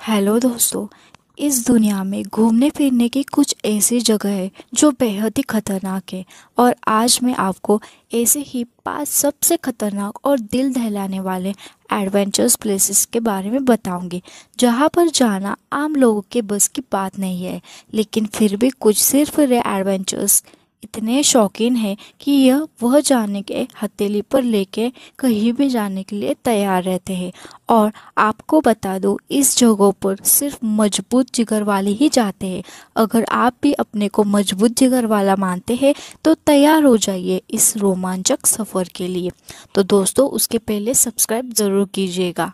hello दोस्तों इस दुनिया में घूमने फिरने की कुछ ऐसी जगह है जो बेहद ही खतरनाक है और आज मैं आपको ऐसे ही पांच सबसे खतरनाक और दिल दहलाने वाले एडवेंचर्स प्लेसेस के बारे में बताऊंगी जहाँ पर जाना आम लोगों के बस की बात नहीं है लेकिन फिर भी कुछ सिर्फ रे एडवेंचर्स इतने शौकीन हैं कि यह वह जाने के हथेली पर लेके कहीं भी जाने के लिए तैयार रहते हैं और आपको बता दो इस जगहों पर सिर्फ मजबूत जिगर वाले ही जाते हैं अगर आप भी अपने को मजबूत जिगर वाला मानते हैं तो तैयार हो जाइए इस रोमांचक सफ़र के लिए तो दोस्तों उसके पहले सब्सक्राइब ज़रूर कीजिएगा